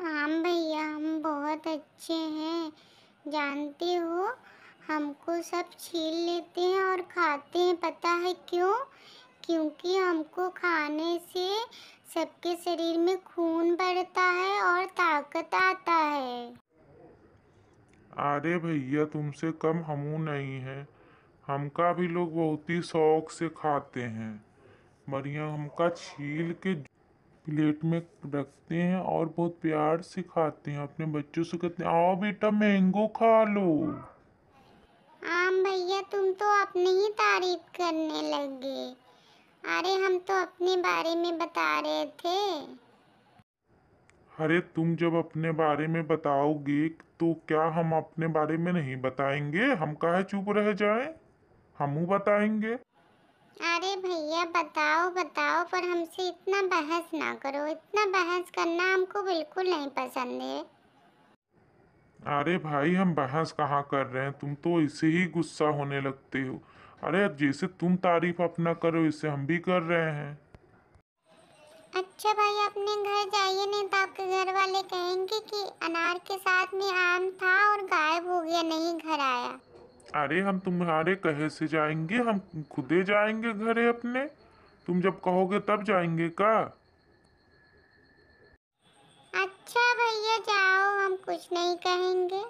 हाँ भैया हम बहुत अच्छे हैं जानते हो हमको सब छील लेते हैं और खाते हैं पता है क्यों क्योंकि हमको खाने से सबके शरीर में खून बढ़ता है और ताकत आता है अरे भैया तुमसे कम हमू नहीं है हमका भी लोग बहुत ही शौक से खाते हैं बढ़िया हमका छील के प्लेट में रखते हैं और बहुत प्यार से खाते हैं अपने बच्चों से कहते हैं आओ बेटा मैंगो खा लो आम भैया तुम तो अपनी ही तारीफ करने लग गए अरे हम तो अपने बारे में बता रहे थे अरे तुम जब अपने बारे में बताओगे तो क्या हम अपने बारे में नहीं बताएंगे हम काहे चुप रह जाए हम बताएंगे अरे भैया बताओ क्या करो इतना बहस करना हमको बिल्कुल नहीं पसंद है अरे भाई हम बहस कहाँ कर रहे हैं तुम तो इसे ही गुस्सा होने लगते हो अरे जैसे तुम तारीफ अपना करो इसे हम भी कर रहे हैं अच्छा भाई अपने घर जाइए नहीं तो आपके घर वाले कहेंगे कि अनार के साथ में आम था और गायब हो गया नहीं घर आया अरे हम तुम्हारे कहे से जाएंगे हम खुदे जाएंगे घरे अपने तुम जब कहोगे तब जाएंगे का अच्छा भैया जाओ हम कुछ नहीं कहेंगे